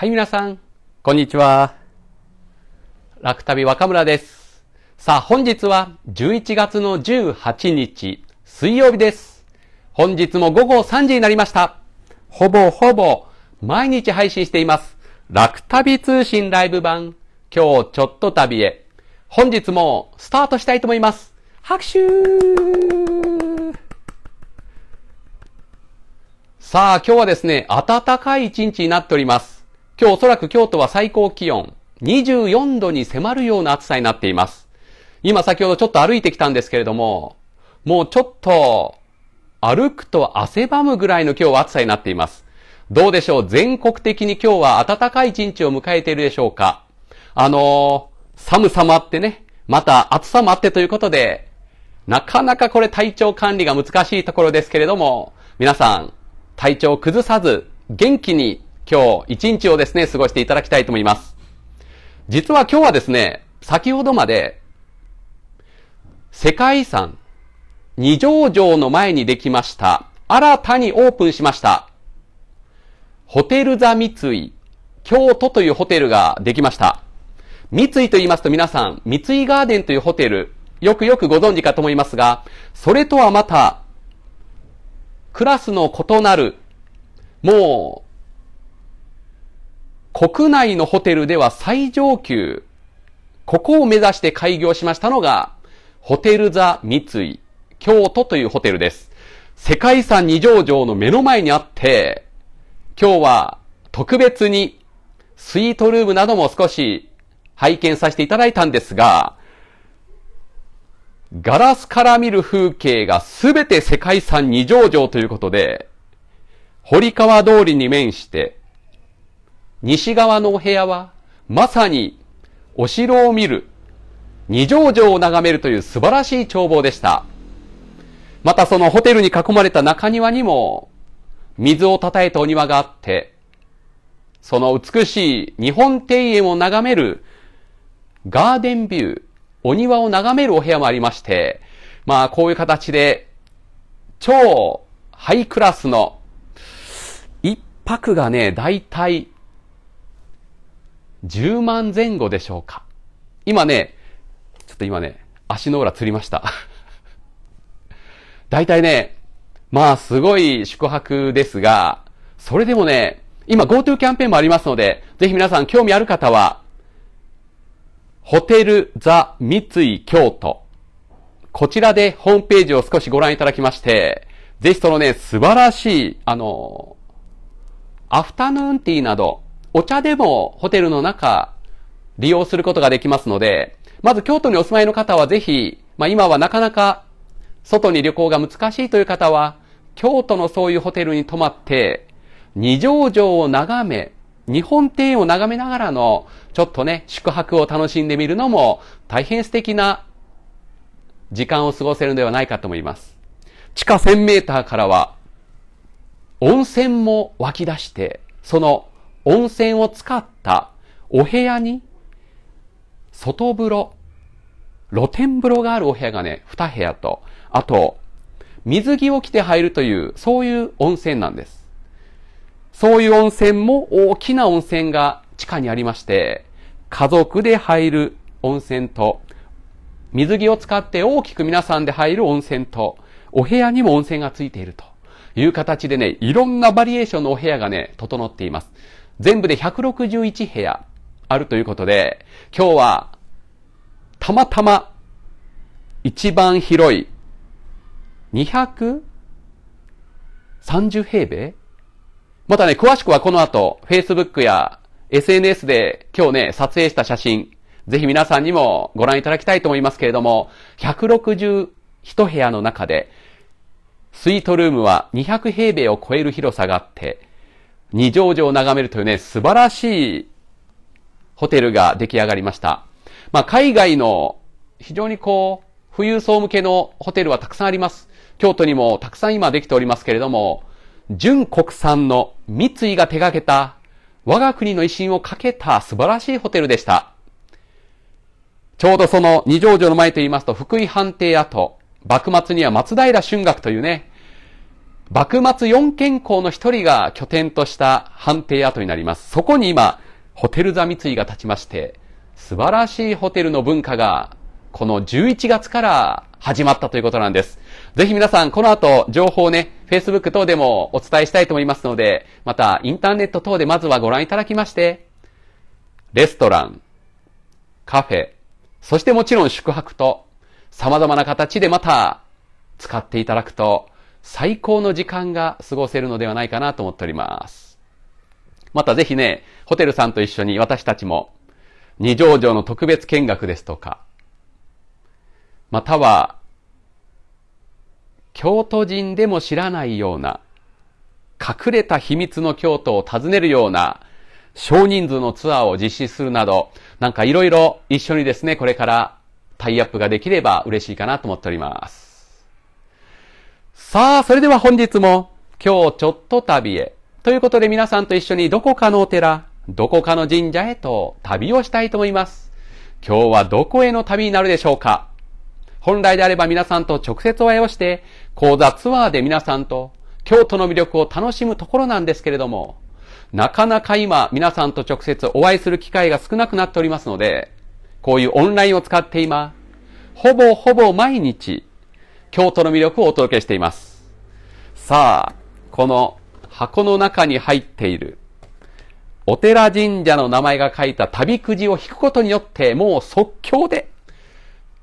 はい、皆さん、こんにちは。楽旅若村です。さあ、本日は11月の18日、水曜日です。本日も午後3時になりました。ほぼほぼ、毎日配信しています。楽旅通信ライブ版、今日ちょっと旅へ。本日もスタートしたいと思います。拍手さあ、今日はですね、暖かい一日になっております。今日おそらく京都は最高気温24度に迫るような暑さになっています。今先ほどちょっと歩いてきたんですけれども、もうちょっと歩くと汗ばむぐらいの今日は暑さになっています。どうでしょう全国的に今日は暖かい一日を迎えているでしょうかあのー、寒さもあってね、また暑さもあってということで、なかなかこれ体調管理が難しいところですけれども、皆さん、体調を崩さず、元気に今日一日をですね、過ごしていただきたいと思います。実は今日はですね、先ほどまで、世界遺産、二条城の前にできました、新たにオープンしました、ホテル座三井、京都というホテルができました。三井と言いますと皆さん、三井ガーデンというホテル、よくよくご存知かと思いますが、それとはまた、クラスの異なる、もう、国内のホテルでは最上級、ここを目指して開業しましたのが、ホテルザ三井京都というホテルです。世界遺産二条城の目の前にあって、今日は特別にスイートルームなども少し拝見させていただいたんですが、ガラスから見る風景がすべて世界遺産二条城ということで、堀川通りに面して、西側のお部屋は、まさに、お城を見る、二条城を眺めるという素晴らしい眺望でした。またそのホテルに囲まれた中庭にも、水をたたえたお庭があって、その美しい日本庭園を眺めるガーデンビュー、お庭を眺めるお部屋もありまして、まあこういう形で超ハイクラスの一泊がね、だいたい10万前後でしょうか。今ね、ちょっと今ね、足の裏つりました。大体ね、まあすごい宿泊ですが、それでもね、今 GoTo キャンペーンもありますので、ぜひ皆さん興味ある方は、ホテルザ三井京都。こちらでホームページを少しご覧いただきまして、ぜひそのね、素晴らしい、あの、アフタヌーンティーなど、お茶でもホテルの中、利用することができますので、まず京都にお住まいの方はぜひ、まあ今はなかなか外に旅行が難しいという方は、京都のそういうホテルに泊まって、二条城を眺め、日本庭園を眺めながらの、ちょっとね、宿泊を楽しんでみるのも、大変素敵な時間を過ごせるのではないかと思います。地下1000メーターからは、温泉も湧き出して、その温泉を使ったお部屋に、外風呂、露天風呂があるお部屋がね、2部屋と、あと、水着を着て入るという、そういう温泉なんです。そういう温泉も大きな温泉が地下にありまして、家族で入る温泉と、水着を使って大きく皆さんで入る温泉と、お部屋にも温泉がついているという形でね、いろんなバリエーションのお部屋がね、整っています。全部で161部屋あるということで、今日は、たまたま、一番広い、230平米またね、詳しくはこの後、Facebook や SNS で今日ね、撮影した写真、ぜひ皆さんにもご覧いただきたいと思いますけれども、161部屋の中で、スイートルームは200平米を超える広さがあって、二条城を眺めるというね、素晴らしいホテルが出来上がりました。まあ、海外の非常にこう、富裕層向けのホテルはたくさんあります。京都にもたくさん今できておりますけれども、純国産の三井が手掛けた我が国の威信をかけた素晴らしいホテルでした。ちょうどその二条城の前と言いますと、福井藩邸跡、幕末には松平春学というね、幕末四賢校の一人が拠点とした判定跡になります。そこに今、ホテル座三井が立ちまして、素晴らしいホテルの文化が、この11月から始まったということなんです。ぜひ皆さん、この後、情報をね、Facebook 等でもお伝えしたいと思いますので、また、インターネット等でまずはご覧いただきまして、レストラン、カフェ、そしてもちろん宿泊と、様々な形でまた、使っていただくと最高の時間が過ごせるのではないかなと思っております。またぜひね、ホテルさんと一緒に私たちも、二条城の特別見学ですとか、または、京都人でも知らないような、隠れた秘密の京都を訪ねるような、少人数のツアーを実施するなど、なんかいろいろ一緒にですね、これからタイアップができれば嬉しいかなと思っております。さあ、それでは本日も、今日ちょっと旅へ。ということで皆さんと一緒にどこかのお寺、どこかの神社へと旅をしたいと思います。今日はどこへの旅になるでしょうか本来であれば皆さんと直接お会いをして、講座ツアーで皆さんと京都の魅力を楽しむところなんですけれども、なかなか今皆さんと直接お会いする機会が少なくなっておりますので、こういうオンラインを使って今、ほぼほぼ毎日京都の魅力をお届けしています。さあ、この箱の中に入っている、お寺神社の名前が書いた旅くじを引くことによって、もう即興で、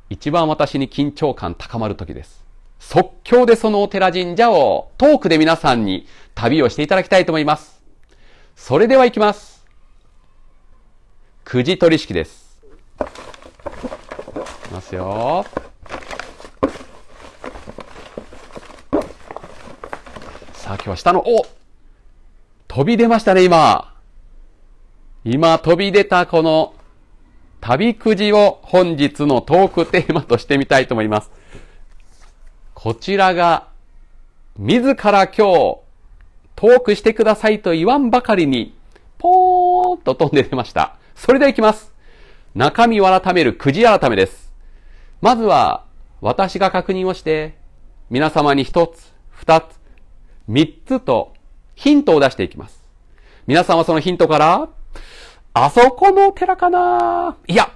一番私に緊張感高まる時です。即興でそのお寺神社をトークで皆さんに旅をしていただきたいと思います。それでは行きます。くじ取り式です。いきますよ。きまの、お飛び出ましたね、今。今飛び出たこの旅くじを本日のトークテーマとしてみたいと思います。こちらが、自ら今日トークしてくださいと言わんばかりに、ポーンと飛んで出ました。それではいきます。中身を改めるくじ改めです。まずは、私が確認をして、皆様に一つ、二つ、3つとヒントを出していきます。皆さんはそのヒントから、あそこの寺かないや、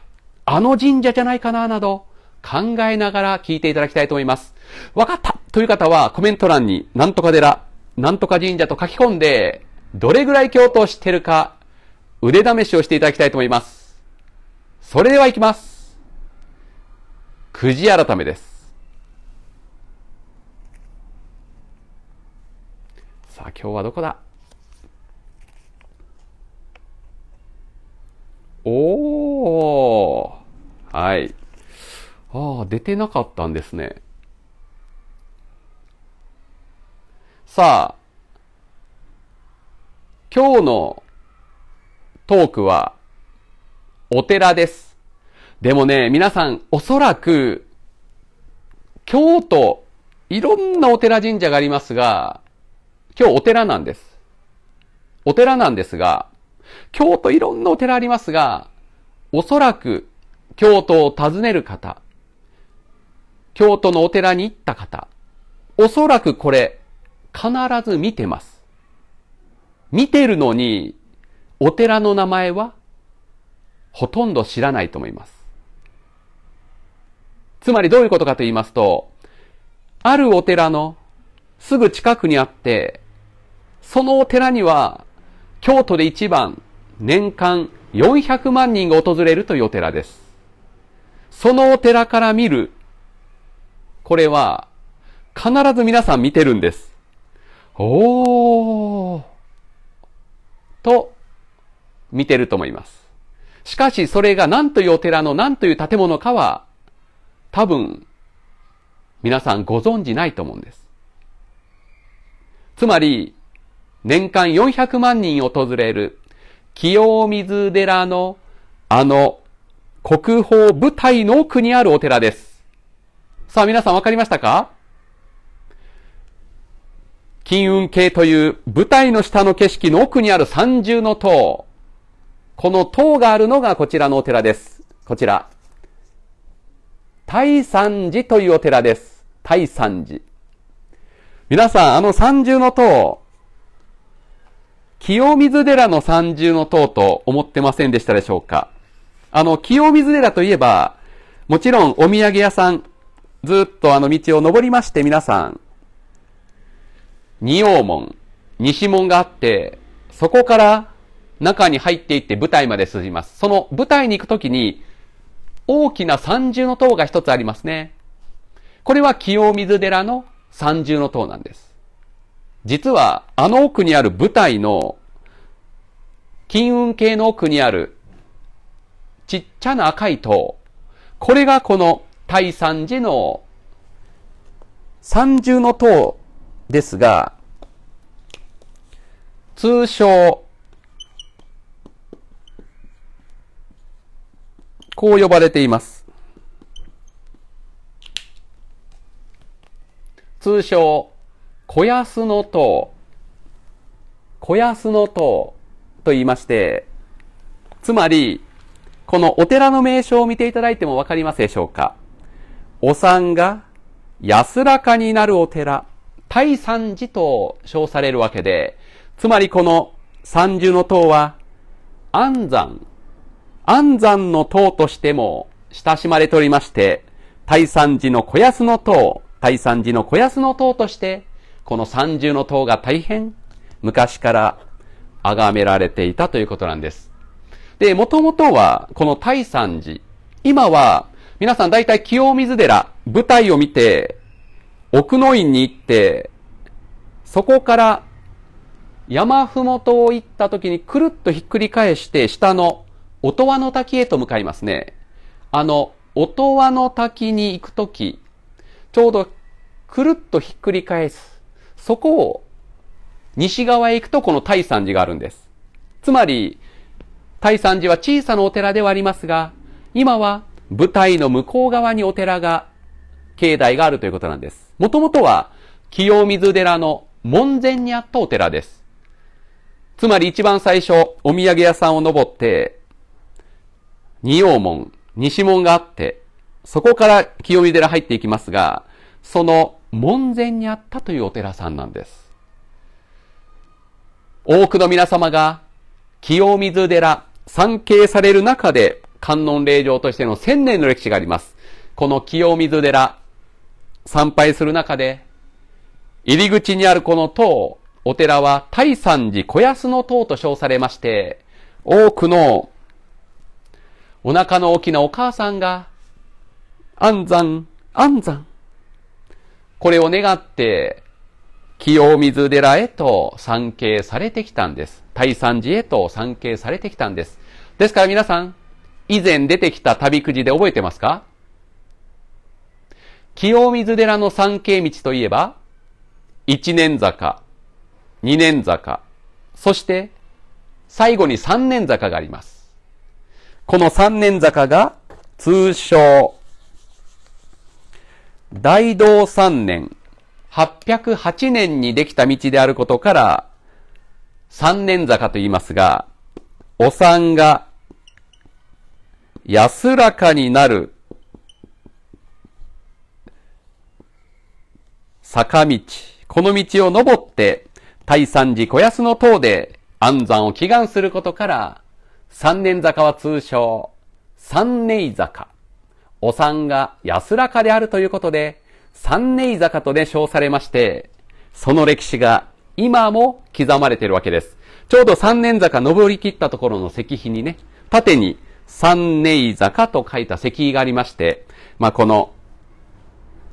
あの神社じゃないかななど考えながら聞いていただきたいと思います。わかったという方はコメント欄になんとか寺、なんとか神社と書き込んで、どれぐらいを知してるか、腕試しをしていただきたいと思います。それでは行きます。くじ改めです。さあ今日はどこだおーはい。ああ、出てなかったんですね。さあ、今日のトークはお寺です。でもね、皆さんおそらく京都いろんなお寺神社がありますが、今日お寺なんです。お寺なんですが、京都いろんなお寺ありますが、おそらく京都を訪ねる方、京都のお寺に行った方、おそらくこれ、必ず見てます。見てるのに、お寺の名前は、ほとんど知らないと思います。つまりどういうことかと言いますと、あるお寺のすぐ近くにあって、そのお寺には、京都で一番、年間400万人が訪れるというお寺です。そのお寺から見る、これは、必ず皆さん見てるんです。おー、と、見てると思います。しかし、それが何というお寺の何という建物かは、多分、皆さんご存じないと思うんです。つまり、年間400万人訪れる清水寺のあの国宝舞台の奥にあるお寺です。さあ皆さんわかりましたか金運系という舞台の下の景色の奥にある三重の塔。この塔があるのがこちらのお寺です。こちら。大山寺というお寺です。大山寺。皆さん、あの三重の塔、清水寺の三重の塔と思ってませんでしたでしょうかあの、清水寺といえば、もちろんお土産屋さん、ずっとあの道を登りまして皆さん、仁王門、西門があって、そこから中に入っていって舞台まで進みます。その舞台に行くときに、大きな三重の塔が一つありますね。これは清水寺の三重の塔なんです。実はあの奥にある舞台の金運系の奥にあるちっちゃな赤い塔。これがこの大三寺の三重の塔ですが、通称、こう呼ばれています。通称、小安の塔、小安の塔と言いまして、つまり、このお寺の名称を見ていただいてもわかりますでしょうかお産が安らかになるお寺、大三寺と称されるわけで、つまりこの三重の塔は、安山、安山の塔としても親しまれておりまして、大三寺の小安の塔、大三寺の小安の塔としてこの三重の塔が大変昔から崇められていたということなんです。で、もともとはこの大三寺、今は皆さん大体清水寺、舞台を見て、奥の院に行って、そこから山麓を行った時にくるっとひっくり返して下の音羽の滝へと向かいますね。あの、音羽の滝に行く時、ちょうどくるっとひっくり返すそこを西側へ行くとこの大三寺があるんです。つまり、大三寺は小さなお寺ではありますが、今は舞台の向こう側にお寺が、境内があるということなんです。もともとは清水寺の門前にあったお寺です。つまり一番最初、お土産屋さんを登って、仁王門、西門があって、そこから清水寺入っていきますが、その門前にあったというお寺さんなんです。多くの皆様が清水寺、参詣される中で、観音霊場としての千年の歴史があります。この清水寺、参拝する中で、入り口にあるこの塔、お寺は大山寺小安の塔と称されまして、多くのお腹の大きなお母さんが、安産、安産、これを願って、清水寺へと参詣されてきたんです。大山寺へと参詣されてきたんです。ですから皆さん、以前出てきた旅くじで覚えてますか清水寺の参詣道といえば、一年坂、二年坂、そして最後に三年坂があります。この三年坂が通称大道三年、808年にできた道であることから、三年坂と言いますが、お産が安らかになる坂道、この道を登って、大三寺小安の塔で安産を祈願することから、三年坂は通称、三年坂。お産が安らかであるということで、三年坂とね、称されまして、その歴史が今も刻まれているわけです。ちょうど三年坂登り切ったところの石碑にね、縦に三年坂と書いた石碑がありまして、まあ、この、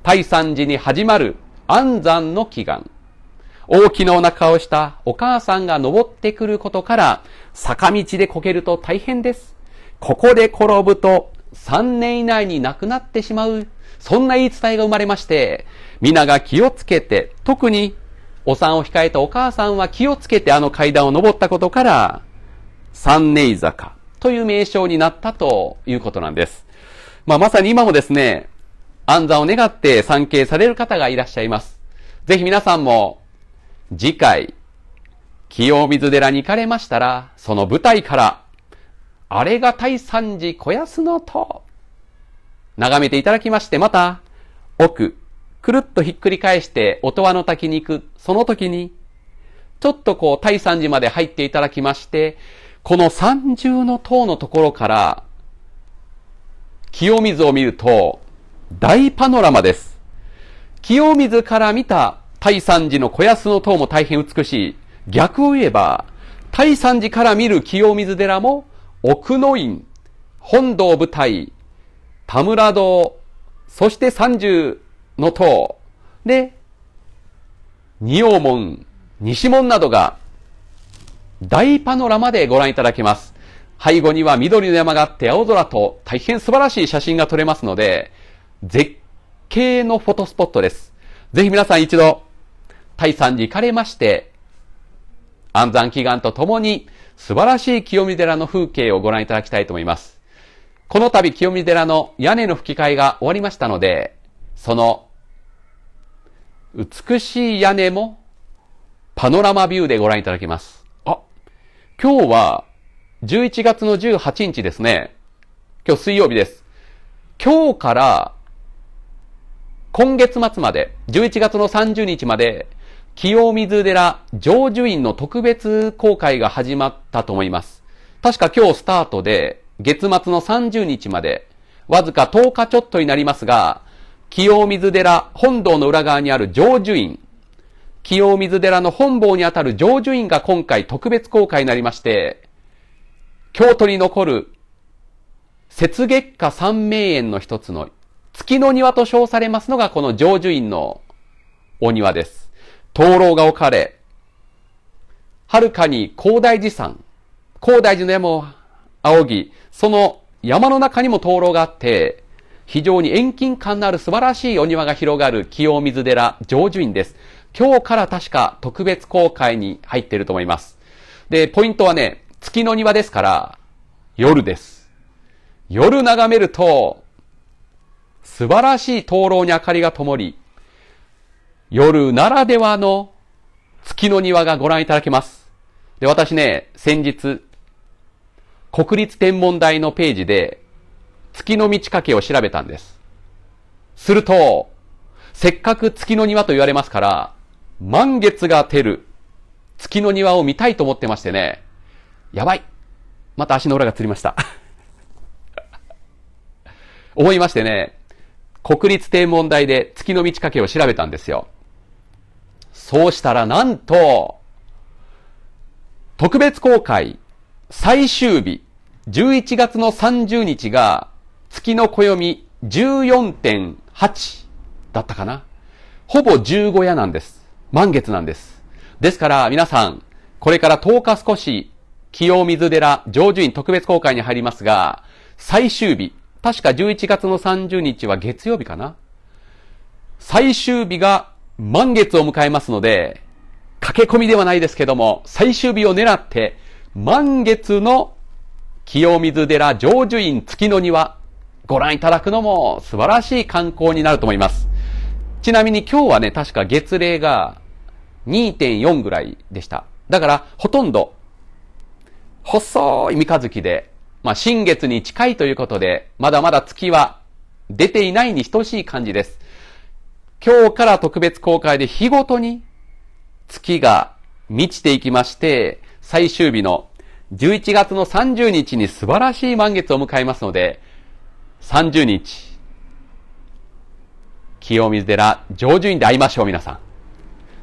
大山寺に始まる安山の祈願。大きなお腹をしたお母さんが登ってくることから、坂道でこけると大変です。ここで転ぶと3年以内になくなってしまう、そんな言い伝えが生まれまして、皆が気をつけて、特にお産を控えたお母さんは気をつけてあの階段を登ったことから、三年坂という名称になったということなんです。まあ、まさに今もですね、安産を願って参詣される方がいらっしゃいます。ぜひ皆さんも、次回、清水寺に行かれましたら、その舞台からあれが大惨寺小安の塔。眺めていただきまして、また、奥、くるっとひっくり返して、音羽の滝に行く、その時に、ちょっとこう、大惨寺まで入っていただきまして、この三重の塔のところから、清水を見ると、大パノラマです。清水から見た大山寺の小安の塔も大変美しい。逆を言えば、大山寺から見る清水寺も奥の院、本堂舞台、田村堂、そして三十の塔、で、仁王門、西門などが大パノラマでご覧いただけます。背後には緑の山があって青空と大変素晴らしい写真が撮れますので、絶景のフォトスポットです。ぜひ皆さん一度、大山に行かれまして、安産祈願とともに、素晴らしい清見寺の風景をご覧いただきたいと思います。この度清見寺の屋根の吹き替えが終わりましたので、その美しい屋根もパノラマビューでご覧いただきます。あ、今日は11月の18日ですね。今日水曜日です。今日から今月末まで、11月の30日まで、清水寺成就院の特別公開が始まったと思います。確か今日スタートで、月末の30日まで、わずか10日ちょっとになりますが、清水寺本堂の裏側にある成就院、清水寺の本坊にあたる成就院が今回特別公開になりまして、京都に残る雪月下三名園の一つの月の庭と称されますのがこの成就院のお庭です。灯籠が置かれ、はるかに広大寺山、広大寺の山を仰ぎ、その山の中にも灯籠があって、非常に遠近感のある素晴らしいお庭が広がる清水寺上寿院です。今日から確か特別公開に入っていると思います。で、ポイントはね、月の庭ですから、夜です。夜眺めると、素晴らしい灯籠に明かりが灯り、夜ならではの月の庭がご覧いただけます。で、私ね、先日、国立天文台のページで、月の満ち欠けを調べたんです。すると、せっかく月の庭と言われますから、満月が照る月の庭を見たいと思ってましてね、やばいまた足の裏がつりました。思いましてね、国立天文台で月の満ち欠けを調べたんですよ。そうしたらなんと、特別公開最終日、11月の30日が月の暦14.8だったかな。ほぼ15夜なんです。満月なんです。ですから皆さん、これから10日少し、清水寺上寿院特別公開に入りますが、最終日、確か11月の30日は月曜日かな。最終日が満月を迎えますので、駆け込みではないですけども、最終日を狙って、満月の清水寺成就院月の庭、ご覧いただくのも素晴らしい観光になると思います。ちなみに今日はね、確か月齢が2.4ぐらいでした。だから、ほとんど、細い三日月で、まあ、新月に近いということで、まだまだ月は出ていないに等しい感じです。今日から特別公開で日ごとに月が満ちていきまして、最終日の11月の30日に素晴らしい満月を迎えますので、30日、清水寺上旬で会いましょう、皆さん。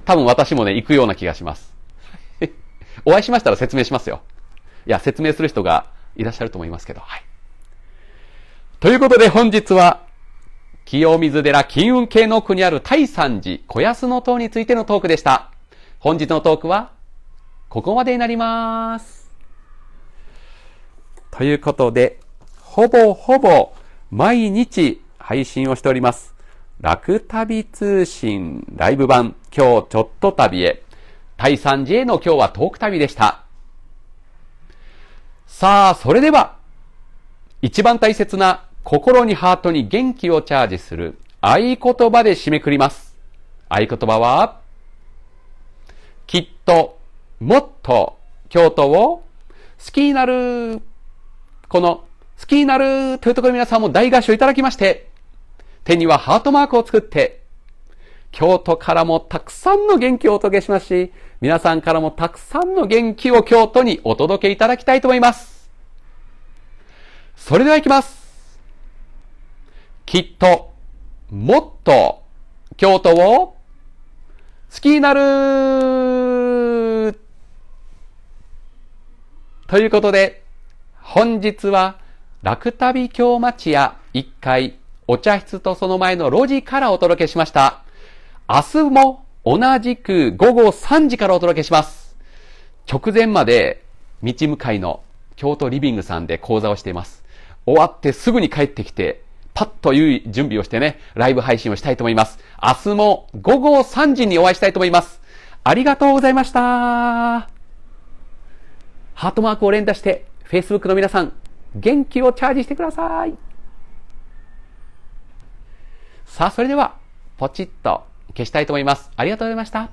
多分私もね、行くような気がします。お会いしましたら説明しますよ。いや、説明する人がいらっしゃると思いますけど、はい。ということで本日は清水寺金運系の奥にある大山寺小安の塔についてのトークでした。本日のトークは、ここまでになります。ということで、ほぼほぼ毎日配信をしております。楽旅通信ライブ版、今日ちょっと旅へ。大山寺への今日はトーク旅でした。さあ、それでは、一番大切な心にハートに元気をチャージする合言葉で締めくります。合言葉は、きっと、もっと、京都を好きになる。この、好きになるというところ皆さんも大合唱いただきまして、手にはハートマークを作って、京都からもたくさんの元気をお届けしますし、皆さんからもたくさんの元気を京都にお届けいただきたいと思います。それでは行きます。きっと、もっと、京都を、好きになるということで、本日は、楽旅京町屋1階、お茶室とその前の路地からお届けしました。明日も同じく午後3時からお届けします。直前まで、道向かいの京都リビングさんで講座をしています。終わってすぐに帰ってきて、パッという準備をしてね、ライブ配信をしたいと思います。明日も午後3時にお会いしたいと思います。ありがとうございました。ハートマークを連打して、Facebook の皆さん、元気をチャージしてください。さあ、それでは、ポチッと消したいと思います。ありがとうございました。